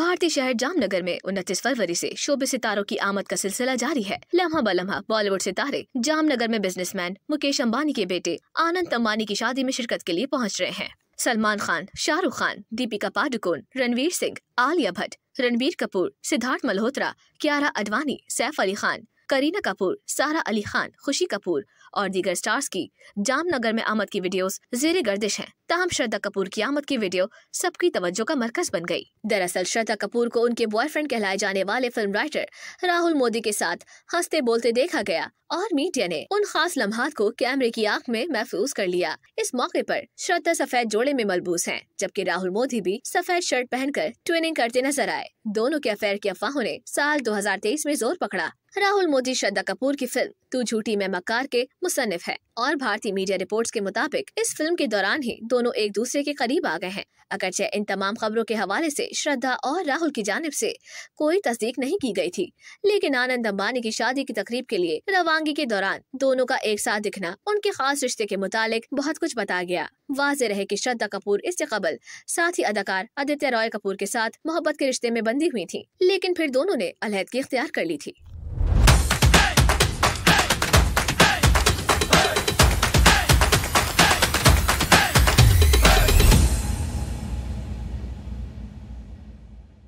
भारतीय शहर जामनगर में उनतीस फरवरी से शोबे सितारों की आमद का सिलसिला जारी है लम्हा बलम्हा बॉलीवुड सितारे जामनगर में बिजनेसमैन मुकेश अम्बानी के बेटे आनंद अम्बानी की शादी में शिरकत के लिए पहुँच रहे हैं सलमान खान शाहरुख खान दीपिका पादुकोण रणवीर सिंह आलिया भट्ट रणबीर कपूर सिद्धार्थ मल्होत्रा क्यारा अडवाणी सैफ अली खान करीना कपूर सारा अली खान खुशी कपूर और दीगर स्टार्स की जामनगर में आमद की वीडियोस जेरे गर्दिश हैं तहम श्रद्धा कपूर की आमद की वीडियो सबकी तवज्जो का मरकज बन गई दरअसल श्रद्धा कपूर को उनके बॉयफ्रेंड कहलाए जाने वाले फिल्म राइटर राहुल मोदी के साथ हंसते बोलते देखा गया और मीडिया ने उन खास लम्हात को कैमरे की आंख में महफूज कर लिया इस मौके पर श्रद्धा सफेद जोड़े में मलबूस हैं, जबकि राहुल मोदी भी सफेद शर्ट पहनकर ट्विनिंग करते नजर आए दोनों के अफेयर की अफवाहों ने साल 2023 में जोर पकड़ा राहुल मोदी श्रद्धा कपूर की फिल्म तू झूठी मैं मकार के मुसनफ है और भारतीय मीडिया रिपोर्ट्स के मुताबिक इस फिल्म के दौरान ही दोनों एक दूसरे के करीब आ गए हैं अगरचे इन तमाम खबरों के हवाले से श्रद्धा और राहुल की जानब से कोई तस्दीक नहीं की गई थी लेकिन आनंद अम्बानी की शादी की तकरीब के लिए रवानगी के दौरान दोनों का एक साथ दिखना उनके खास रिश्ते के मुतालिक बहुत कुछ बताया गया वाज रहे की श्रद्धा कपूर इससे कबल साथ ही अदाकार आदित्य रॉय कपूर के साथ मोहब्बत के रिश्ते में बंदी हुई थी लेकिन फिर दोनों ने अलहद की इख्तियार कर ली थी